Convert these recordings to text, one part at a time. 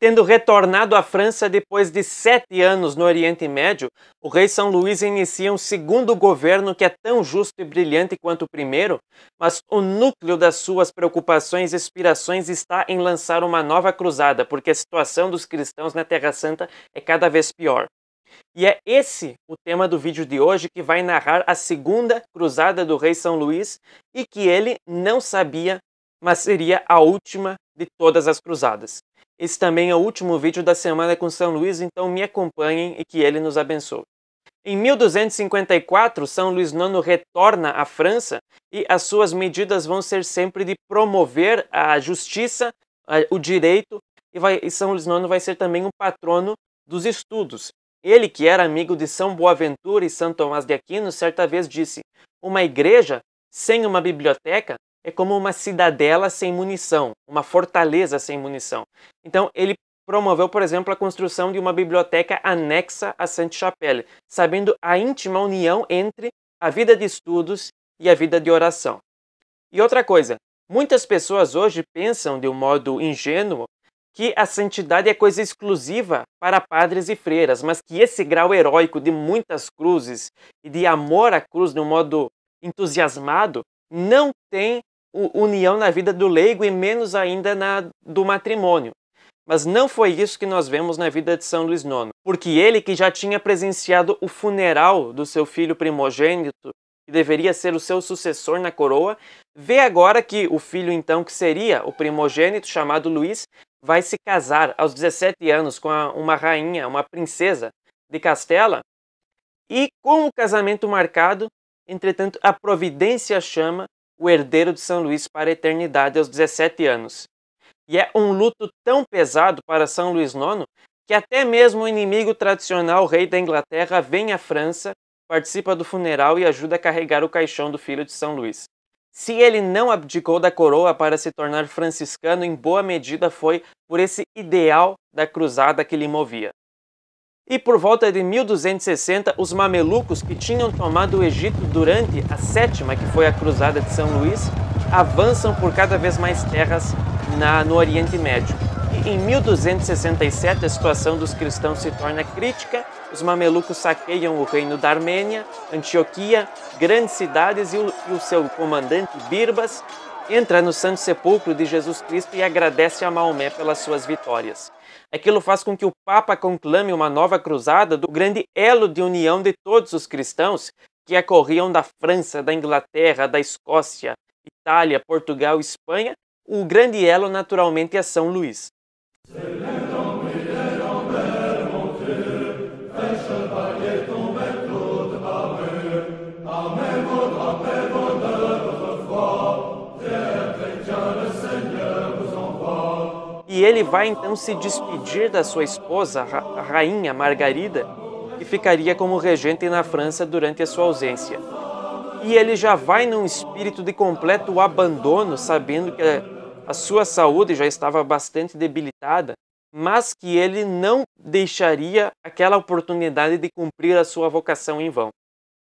Tendo retornado à França depois de sete anos no Oriente Médio, o rei São Luís inicia um segundo governo que é tão justo e brilhante quanto o primeiro, mas o núcleo das suas preocupações e inspirações está em lançar uma nova cruzada, porque a situação dos cristãos na Terra Santa é cada vez pior. E é esse o tema do vídeo de hoje que vai narrar a segunda cruzada do rei São Luís e que ele não sabia, mas seria a última de todas as cruzadas. Esse também é o último vídeo da semana com São Luís, então me acompanhem e que ele nos abençoe. Em 1254, São Luís IX retorna à França e as suas medidas vão ser sempre de promover a justiça, o direito, e, vai, e São Luís IX vai ser também um patrono dos estudos. Ele, que era amigo de São Boaventura e São Tomás de Aquino, certa vez disse: Uma igreja sem uma biblioteca é como uma cidadela sem munição, uma fortaleza sem munição. Então, ele promoveu, por exemplo, a construção de uma biblioteca anexa à Sainte-Chapelle, sabendo a íntima união entre a vida de estudos e a vida de oração. E outra coisa, muitas pessoas hoje pensam de um modo ingênuo que a santidade é coisa exclusiva para padres e freiras, mas que esse grau heróico de muitas cruzes e de amor à cruz de um modo entusiasmado não tem união na vida do leigo e menos ainda na do matrimônio. Mas não foi isso que nós vemos na vida de São Luís IX, porque ele que já tinha presenciado o funeral do seu filho primogênito, que deveria ser o seu sucessor na coroa, vê agora que o filho então que seria o primogênito chamado Luís vai se casar aos 17 anos com uma rainha, uma princesa de Castela, e com o casamento marcado, entretanto a providência chama o herdeiro de São Luís para a eternidade aos 17 anos. E é um luto tão pesado para São Luís IX que até mesmo o inimigo tradicional rei da Inglaterra vem à França, participa do funeral e ajuda a carregar o caixão do filho de São Luís. Se ele não abdicou da coroa para se tornar franciscano, em boa medida foi por esse ideal da cruzada que lhe movia. E por volta de 1260, os mamelucos que tinham tomado o Egito durante a sétima, que foi a Cruzada de São Luís, avançam por cada vez mais terras na, no Oriente Médio. E em 1267, a situação dos cristãos se torna crítica, os mamelucos saqueiam o reino da Armênia, Antioquia, grandes cidades e o, e o seu comandante Birbas entra no Santo Sepulcro de Jesus Cristo e agradece a Maomé pelas suas vitórias. Aquilo faz com que o Papa conclame uma nova cruzada do grande elo de união de todos os cristãos que acorriam da França, da Inglaterra, da Escócia, Itália, Portugal, Espanha, o grande elo naturalmente é São Luís. ele vai então se despedir da sua esposa, a rainha Margarida, que ficaria como regente na França durante a sua ausência. E ele já vai num espírito de completo abandono, sabendo que a sua saúde já estava bastante debilitada, mas que ele não deixaria aquela oportunidade de cumprir a sua vocação em vão.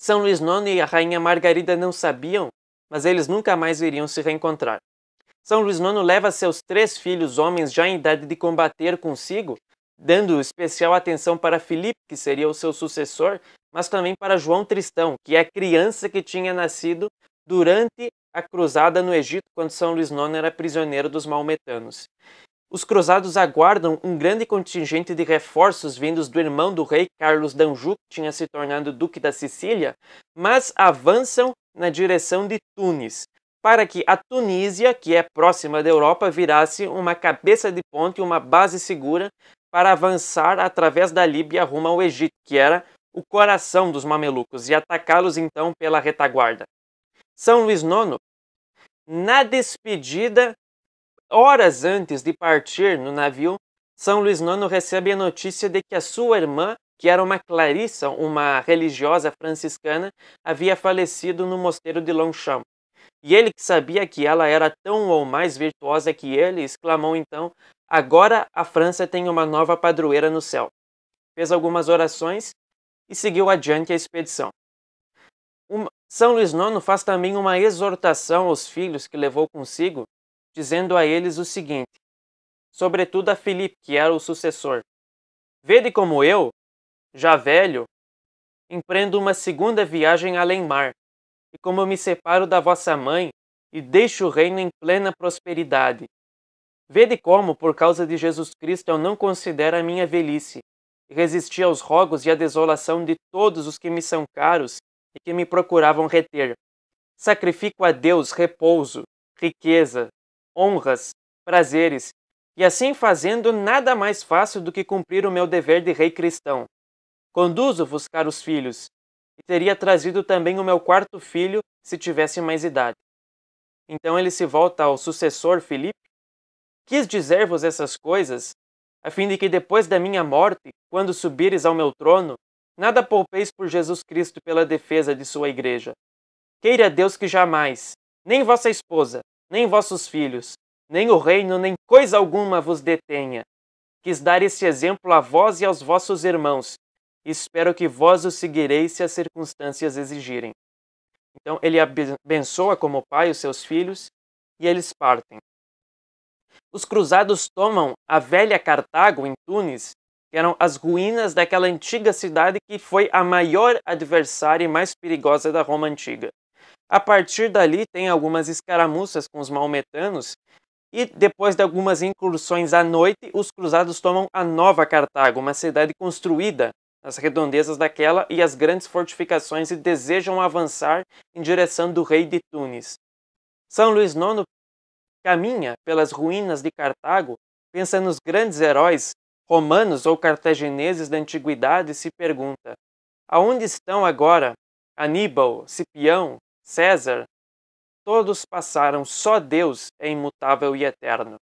São Luís Nono e a rainha Margarida não sabiam, mas eles nunca mais iriam se reencontrar. São Luís Nono leva seus três filhos homens já em idade de combater consigo, dando especial atenção para Filipe, que seria o seu sucessor, mas também para João Tristão, que é a criança que tinha nascido durante a cruzada no Egito, quando São Luís IX era prisioneiro dos maometanos. Os cruzados aguardam um grande contingente de reforços vindos do irmão do rei Carlos d'Anjou, que tinha se tornado duque da Sicília, mas avançam na direção de Tunis, para que a Tunísia, que é próxima da Europa, virasse uma cabeça de ponte, uma base segura para avançar através da Líbia rumo ao Egito, que era o coração dos mamelucos, e atacá-los então pela retaguarda. São Luís IX, na despedida, horas antes de partir no navio, São Luís IX recebe a notícia de que a sua irmã, que era uma clarissa, uma religiosa franciscana, havia falecido no mosteiro de Longchamp. E ele que sabia que ela era tão ou mais virtuosa que ele, exclamou então: Agora a França tem uma nova padroeira no céu. Fez algumas orações e seguiu adiante a expedição. Um, São Luís IX faz também uma exortação aos filhos que levou consigo, dizendo a eles o seguinte: sobretudo a felipe que era o sucessor. Vede como eu, já velho, empreendo uma segunda viagem além mar, e como me separo da vossa mãe e deixo o reino em plena prosperidade. Vede como, por causa de Jesus Cristo, eu não considero a minha velhice, e resisti aos rogos e à desolação de todos os que me são caros e que me procuravam reter. Sacrifico a Deus repouso, riqueza, honras, prazeres, e assim fazendo, nada mais fácil do que cumprir o meu dever de rei cristão. Conduzo-vos, caros filhos, teria trazido também o meu quarto filho se tivesse mais idade. Então ele se volta ao sucessor Filipe. Quis dizer-vos essas coisas, a fim de que depois da minha morte, quando subires ao meu trono, nada poupeis por Jesus Cristo pela defesa de sua igreja. Queira Deus que jamais, nem vossa esposa, nem vossos filhos, nem o reino, nem coisa alguma vos detenha. Quis dar esse exemplo a vós e aos vossos irmãos, espero que vós o seguireis se as circunstâncias exigirem. Então ele abençoa como pai os seus filhos e eles partem. Os cruzados tomam a velha Cartago em Tunis, que eram as ruínas daquela antiga cidade que foi a maior adversária e mais perigosa da Roma antiga. A partir dali tem algumas escaramuças com os maometanos e depois de algumas incursões à noite, os cruzados tomam a Nova Cartago, uma cidade construída nas redondezas daquela e as grandes fortificações e desejam avançar em direção do rei de Tunis. São Luís IX caminha pelas ruínas de Cartago, pensa nos grandes heróis romanos ou cartagineses da antiguidade e se pergunta: aonde estão agora Aníbal, Cipião, César? Todos passaram, só Deus é imutável e eterno.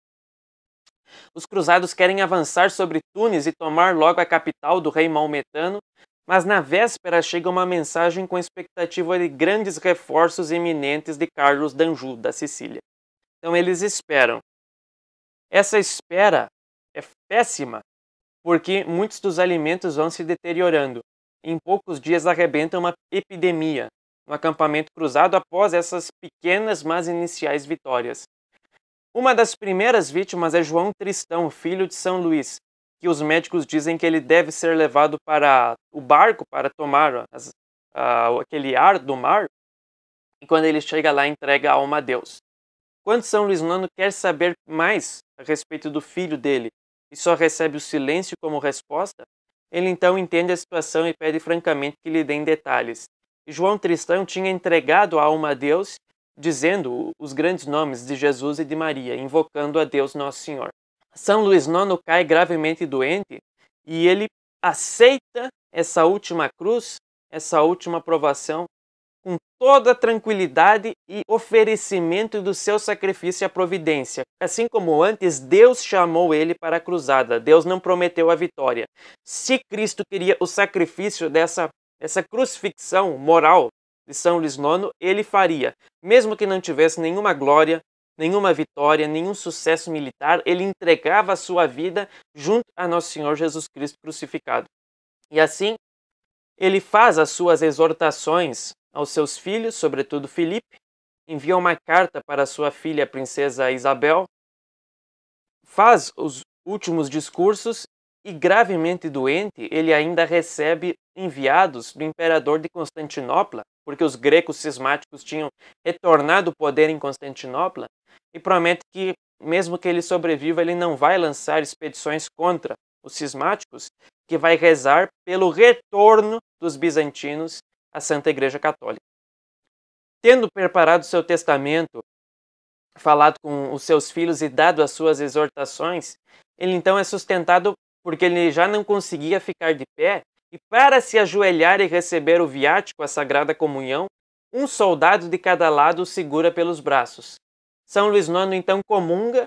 Os cruzados querem avançar sobre Tunis e tomar logo a capital do rei maometano, mas na véspera chega uma mensagem com expectativa de grandes reforços iminentes de Carlos d'Anjou, da Sicília. Então eles esperam. Essa espera é péssima, porque muitos dos alimentos vão se deteriorando. Em poucos dias arrebenta uma epidemia no acampamento cruzado após essas pequenas mas iniciais vitórias. Uma das primeiras vítimas é João Tristão, filho de São Luís, que os médicos dizem que ele deve ser levado para o barco para tomar as, uh, aquele ar do mar, e quando ele chega lá, entrega a alma a Deus. Quando São Luís Nono quer saber mais a respeito do filho dele e só recebe o silêncio como resposta, ele então entende a situação e pede francamente que lhe deem detalhes. João Tristão tinha entregado a alma a Deus dizendo os grandes nomes de Jesus e de Maria, invocando a Deus Nosso Senhor. São Luís Nono cai gravemente doente e ele aceita essa última cruz, essa última provação, com toda tranquilidade e oferecimento do seu sacrifício à providência. Assim como antes, Deus chamou ele para a cruzada, Deus não prometeu a vitória. Se Cristo queria o sacrifício dessa, dessa crucifixão moral, de São Luís IX, ele faria. Mesmo que não tivesse nenhuma glória, nenhuma vitória, nenhum sucesso militar, ele entregava a sua vida junto a Nosso Senhor Jesus Cristo crucificado. E assim, ele faz as suas exortações aos seus filhos, sobretudo Felipe, envia uma carta para sua filha, a princesa Isabel, faz os últimos discursos e gravemente doente, ele ainda recebe enviados do imperador de Constantinopla, porque os gregos cismáticos tinham retornado o poder em Constantinopla, e promete que, mesmo que ele sobreviva, ele não vai lançar expedições contra os cismáticos, que vai rezar pelo retorno dos bizantinos à Santa Igreja Católica. Tendo preparado seu testamento, falado com os seus filhos e dado as suas exortações, ele então é sustentado porque ele já não conseguia ficar de pé, e para se ajoelhar e receber o viático, a Sagrada Comunhão, um soldado de cada lado o segura pelos braços. São Luís IX então comunga,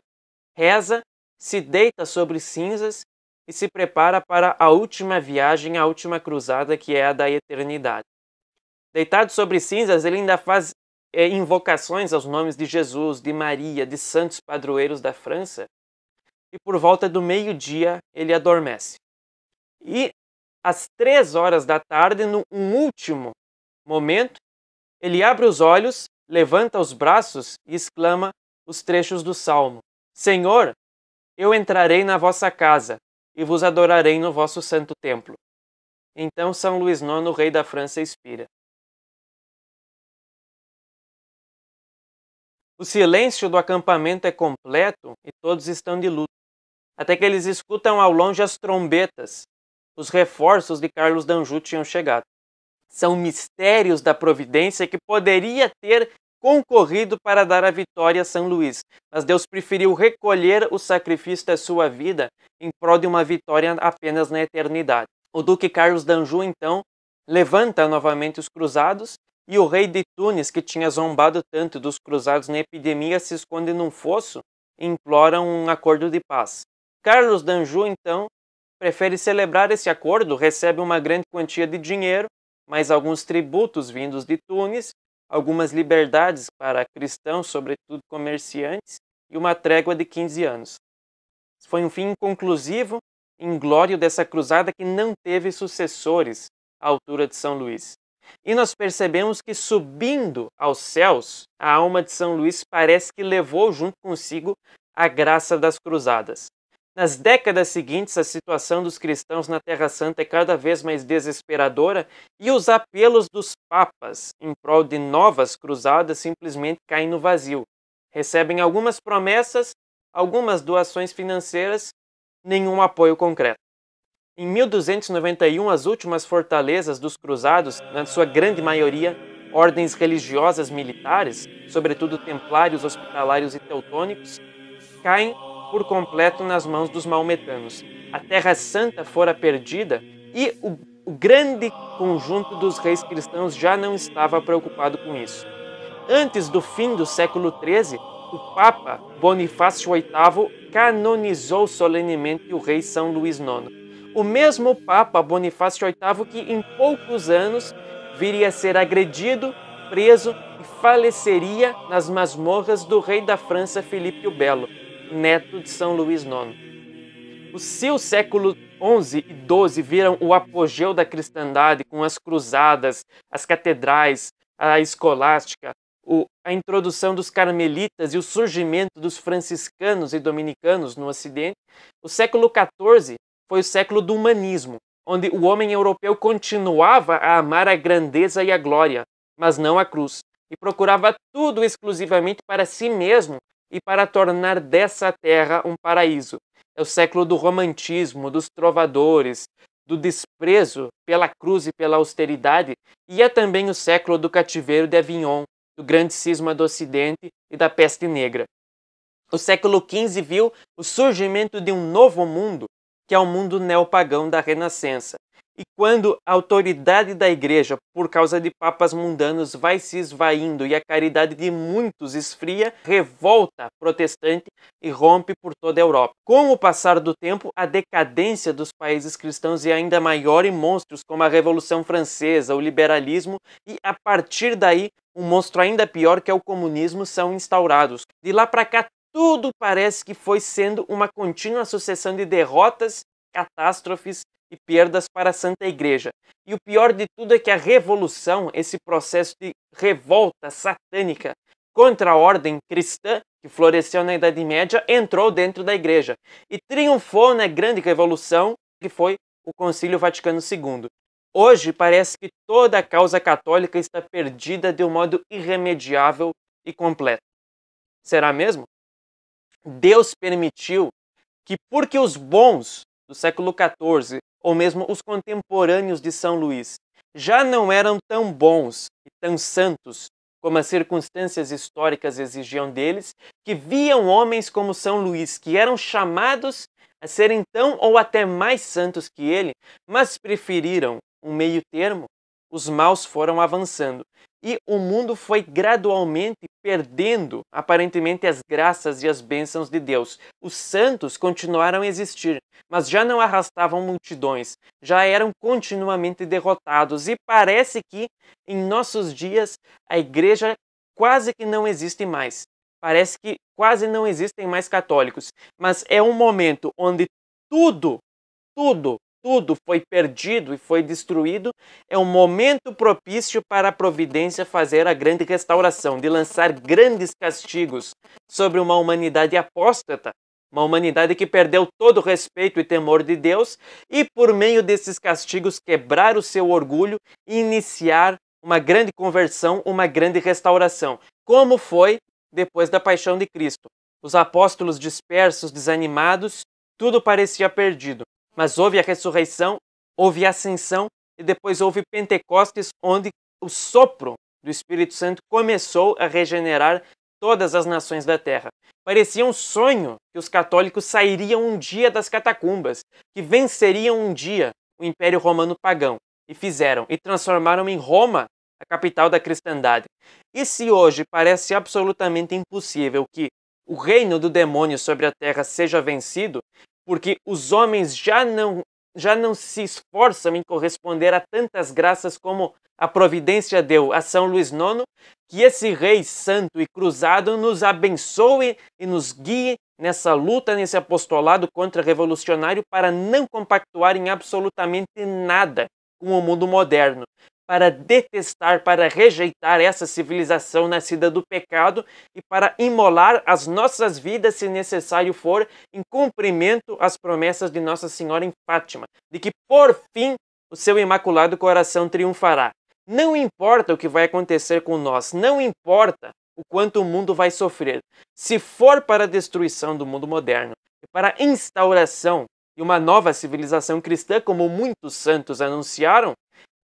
reza, se deita sobre cinzas e se prepara para a última viagem, a última cruzada, que é a da eternidade. Deitado sobre cinzas, ele ainda faz é, invocações aos nomes de Jesus, de Maria, de santos padroeiros da França, e por volta do meio-dia ele adormece. E às três horas da tarde, no último momento, ele abre os olhos, levanta os braços e exclama os trechos do salmo: Senhor, eu entrarei na vossa casa e vos adorarei no vosso santo templo. Então São Luís IX, rei da França, expira. O silêncio do acampamento é completo e todos estão de luto até que eles escutam ao longe as trombetas. Os reforços de Carlos Danjou tinham chegado. São mistérios da providência que poderia ter concorrido para dar a vitória a São Luís, mas Deus preferiu recolher o sacrifício da sua vida em prol de uma vitória apenas na eternidade. O duque Carlos d'Anjou, então, levanta novamente os cruzados e o rei de Tunis, que tinha zombado tanto dos cruzados na epidemia, se esconde num fosso e implora um acordo de paz. Carlos d'Anjou, então, prefere celebrar esse acordo, recebe uma grande quantia de dinheiro, mais alguns tributos vindos de Tunis, algumas liberdades para cristãos, sobretudo comerciantes, e uma trégua de 15 anos. Foi um fim inconclusivo, inglório dessa cruzada que não teve sucessores à altura de São Luís. E nós percebemos que subindo aos céus, a alma de São Luís parece que levou junto consigo a graça das cruzadas. Nas décadas seguintes, a situação dos cristãos na Terra Santa é cada vez mais desesperadora e os apelos dos papas em prol de novas cruzadas simplesmente caem no vazio. Recebem algumas promessas, algumas doações financeiras, nenhum apoio concreto. Em 1291, as últimas fortalezas dos cruzados, na sua grande maioria, ordens religiosas militares, sobretudo templários, hospitalários e teutônicos, caem por completo nas mãos dos maometanos. A Terra Santa fora perdida e o, o grande conjunto dos reis cristãos já não estava preocupado com isso. Antes do fim do século XIII, o Papa Bonifácio VIII canonizou solenemente o rei São Luís IX. O mesmo Papa Bonifácio VIII que em poucos anos viria a ser agredido, preso e faleceria nas masmorras do rei da França Filipe o Belo neto de São Luís IX. Os o século XI e XII viram o apogeu da cristandade com as cruzadas, as catedrais, a escolástica, a introdução dos carmelitas e o surgimento dos franciscanos e dominicanos no Ocidente. O século XIV foi o século do humanismo, onde o homem europeu continuava a amar a grandeza e a glória, mas não a cruz, e procurava tudo exclusivamente para si mesmo e para tornar dessa terra um paraíso. É o século do romantismo, dos trovadores, do desprezo pela cruz e pela austeridade, e é também o século do cativeiro de Avignon, do grande cisma do Ocidente e da peste negra. O século XV viu o surgimento de um novo mundo, que é o mundo neopagão da Renascença. E quando a autoridade da igreja, por causa de papas mundanos, vai se esvaindo e a caridade de muitos esfria, revolta protestante e rompe por toda a Europa. Com o passar do tempo, a decadência dos países cristãos é ainda maior e monstros como a Revolução Francesa, o liberalismo e, a partir daí, um monstro ainda pior que é o comunismo são instaurados. De lá para cá, tudo parece que foi sendo uma contínua sucessão de derrotas, catástrofes e perdas para a Santa Igreja. E o pior de tudo é que a revolução, esse processo de revolta satânica contra a ordem cristã que floresceu na Idade Média, entrou dentro da Igreja e triunfou na grande revolução que foi o Concílio Vaticano II. Hoje parece que toda a causa católica está perdida de um modo irremediável e completo. Será mesmo? Deus permitiu que, porque os bons do século XIV ou mesmo os contemporâneos de São Luís, já não eram tão bons e tão santos como as circunstâncias históricas exigiam deles, que viam homens como São Luís, que eram chamados a serem tão ou até mais santos que ele, mas preferiram um meio termo, os maus foram avançando e o mundo foi gradualmente perdendo, aparentemente, as graças e as bênçãos de Deus. Os santos continuaram a existir, mas já não arrastavam multidões, já eram continuamente derrotados, e parece que, em nossos dias, a igreja quase que não existe mais. Parece que quase não existem mais católicos, mas é um momento onde tudo, tudo tudo foi perdido e foi destruído, é um momento propício para a providência fazer a grande restauração, de lançar grandes castigos sobre uma humanidade apóstata, uma humanidade que perdeu todo o respeito e temor de Deus, e por meio desses castigos quebrar o seu orgulho e iniciar uma grande conversão, uma grande restauração, como foi depois da paixão de Cristo. Os apóstolos dispersos, desanimados, tudo parecia perdido. Mas houve a ressurreição, houve a ascensão e depois houve Pentecostes, onde o sopro do Espírito Santo começou a regenerar todas as nações da terra. Parecia um sonho que os católicos sairiam um dia das catacumbas, que venceriam um dia o Império Romano pagão, e fizeram, e transformaram em Roma a capital da cristandade. E se hoje parece absolutamente impossível que o reino do demônio sobre a terra seja vencido, porque os homens já não, já não se esforçam em corresponder a tantas graças como a providência deu a São Luís IX, que esse Rei Santo e Cruzado nos abençoe e nos guie nessa luta, nesse apostolado contra-revolucionário para não compactuar em absolutamente nada com o mundo moderno, para detestar, para rejeitar essa civilização nascida do pecado e para imolar as nossas vidas, se necessário for, em cumprimento às promessas de Nossa Senhora em Fátima, de que por fim o seu imaculado coração triunfará. Não importa o que vai acontecer com nós, não importa o quanto o mundo vai sofrer, se for para a destruição do mundo moderno e para a instauração de uma nova civilização cristã, como muitos santos anunciaram,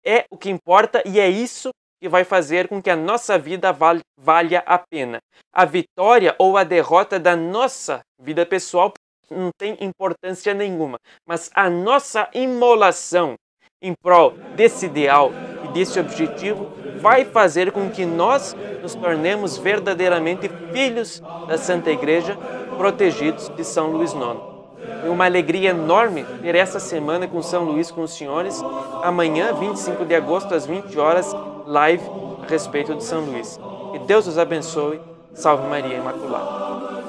é o que importa e é isso que vai fazer com que a nossa vida val valha a pena. A vitória ou a derrota da nossa vida pessoal não tem importância nenhuma, mas a nossa imolação em prol desse ideal e desse objetivo vai fazer com que nós nos tornemos verdadeiramente filhos da Santa Igreja, protegidos de São Luís IX. É uma alegria enorme ter essa semana com São Luís, com os senhores. Amanhã, 25 de agosto, às 20 horas, live a respeito de São Luís. Que Deus os abençoe. Salve Maria Imaculada.